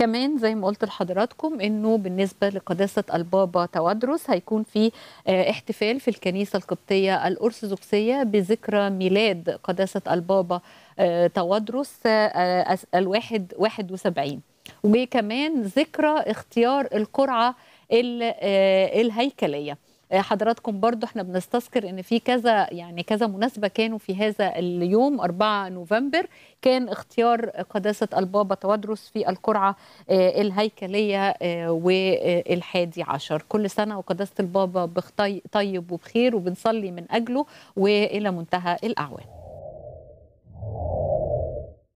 كمان زي ما قلت لحضراتكم انه بالنسبه لقداسه البابا توادرس هيكون في آه، احتفال في الكنيسه القبطيه الارثوذكسيه بذكرى ميلاد قداسه البابا آه، توادرس آه، الواحد 71 وكمان ذكرى اختيار القرعه الهيكليه آه، حضراتكم برضو احنا بنستذكر ان في كذا يعني كذا مناسبه كانوا في هذا اليوم 4 نوفمبر كان اختيار قداسه البابا تودروس في القرعه آه، الهيكليه آه، والحادي عشر كل سنه وقداسه البابا بخطي طيب وبخير وبنصلي من اجله والى منتهى الاعوام